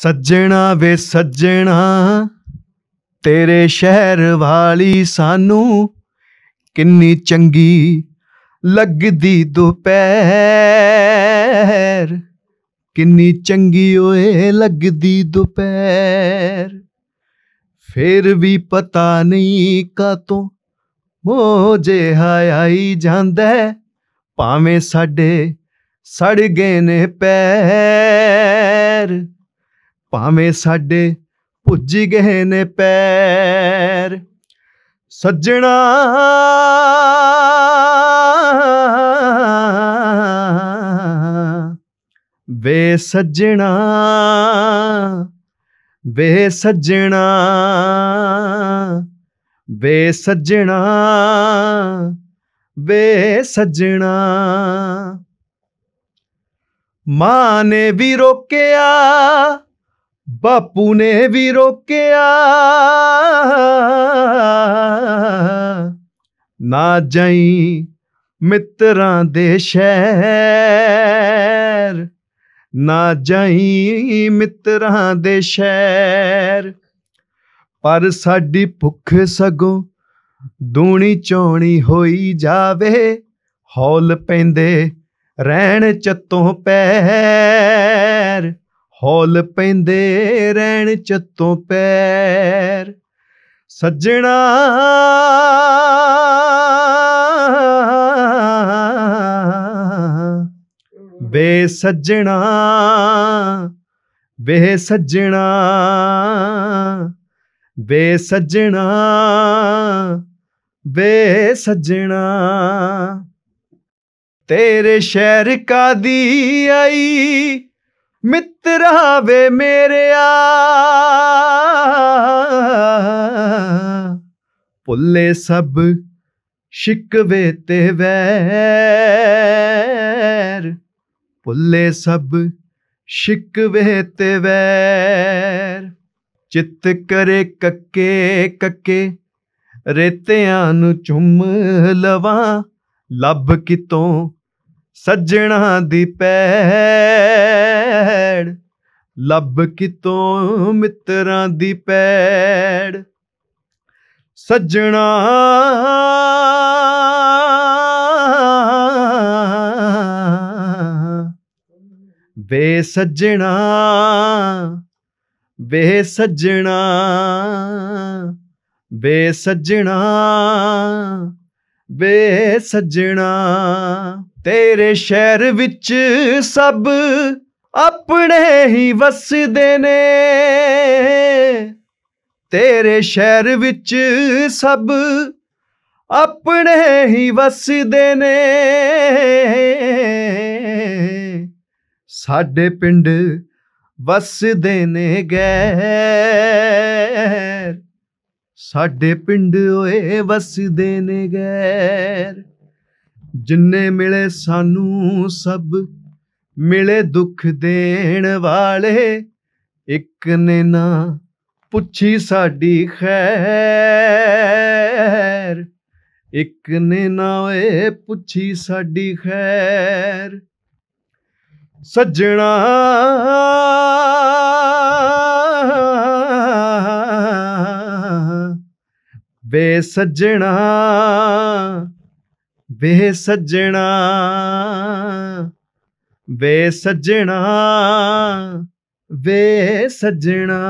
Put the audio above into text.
ਸੱਜਣਾ ਵੇ ਸੱਜਣਾ ਤੇਰੇ ਸ਼ਹਿਰ ਵਾਲੀ ਸਾਨੂੰ ਕਿੰਨੀ ਚੰਗੀ ਲੱਗਦੀ ਦੁਪਹਿਰ ਕਿੰਨੀ ਚੰਗੀ ਓਏ ਲੱਗਦੀ ਦੁਪਹਿਰ ਫੇਰ ਵੀ ਪਤਾ ਨਹੀਂ ਕਾਤੋਂ ਮੋਹ ਜੇ ਹਾਈ ਜਾਂਦਾ ਭਾਵੇਂ ਸਾਡੇ ਸੜ ਗਏ ਨੇ ਪੈਰ ਭਾਵੇਂ ਸਾਡੇ ਭੁੱਜ ਗਏ ਨੇ ਪੈਰ ਸੱਜਣਾ ਵੇ ਸੱਜਣਾ ਵੇ ਸੱਜਣਾ ਵੇ ਸੱਜਣਾ ਵੇ ਸੱਜਣਾ ਮਾਂ ਨੇ ਵੀ ਰੋਕਿਆ ਬਾਪੂ ਨੇ ਵੀ ਰੋਕਿਆ ਨਾ ਜਾਈ ਮਿੱਤਰਾਂ ਦੇ ਸ਼ਹਿਰ ਨਾ ਜਾਈ ਮਿੱਤਰਾਂ ਦੇ ਸ਼ਹਿਰ ਪਰ ਸਾਡੀ ਭੁੱਖ ਸਗੋਂ ਦੂਣੀ ਚੌਣੀ ਹੋਈ ਜਾਵੇ ਹੌਲ ਪੈਂਦੇ ਰਹਿਣ ਚਤੋਂ ਪੈਰ ਹੌਲ ਪੈਂਦੇ ਰਹਿਣ ਚੱਤੋਂ ਪੈਰ ਸੱਜਣਾ ਬੇ ਸੱਜਣਾ ਵੇ ਸੱਜਣਾ ਬੇ ਸੱਜਣਾ ਵੇ ਸੱਜਣਾ ਤੇਰੇ ਸ਼ਹਿਰ ਕਾਦੀ ਆਈ ਮਿੱਤਰਾ ਵੇ ਮੇਰਿਆ ਭੁੱਲੇ ਸਭ ਸ਼ਿਕਵੇ ਤੇ ਵੈਰ ਭੁੱਲੇ ਸਭ ਸ਼ਿਕਵੇ ਤੇ ਵੈਰ ਚਿੱਤ ਕਰੇ ਕੱਕੇ ਕੱਕੇ ਰੇਤਿਆਂ ਨੂੰ ਚੁੰਮ ਲਵਾਂ ਲੱਭ ਕਿਤੋਂ ਸੱਜਣਾ ਦੀ ਪੈ ਪੈੜ ਲੱਭ ਕਿਤੋਂ ਮਿੱਤਰਾਂ ਦੀ ਪੈੜ ਸੱਜਣਾ ਵੇ ਸੱਜਣਾ ਵੇ ਸੱਜਣਾ ਵੇ ਸੱਜਣਾ ਵੇ ਸੱਜਣਾ ਤੇਰੇ ਸ਼ਹਿਰ ਵਿੱਚ ਸਭ ਆਪਣੇ ਹੀ ਵਸਦੇ ਨੇ ਤੇਰੇ ਸ਼ਹਿਰ ਵਿੱਚ ਸਭ ਆਪਣੇ ਹੀ ਵਸਦੇ ਨੇ ਸਾਡੇ ਪਿੰਡ ਵਸਦੇ ਨੇ ਗੈਰ ਸਾਡੇ ਪਿੰਡ ਓਏ ਵਸਦੇ ਨੇ ਗੈਰ ਜਿੰਨੇ ਮਿਲੇ ਸਾਨੂੰ ਸਭ ਮਿਲੇ ਦੁੱਖ ਦੇਣ ਵਾਲੇ ਇੱਕ ਨੇ ਨਾ ਪੁੱਛੀ ਸਾਡੀ ਖੈਰ ਇੱਕ ਨੇ ਨਾ ਓਏ ਪੁੱਛੀ ਸਾਡੀ ਖੈਰ ਸੱਜਣਾ ਵੇ ਸੱਜਣਾ ਵੇ ਸੱਜਣਾ ਵੇ ਸੱਜਣਾ ਵੇ ਸੱਜਣਾ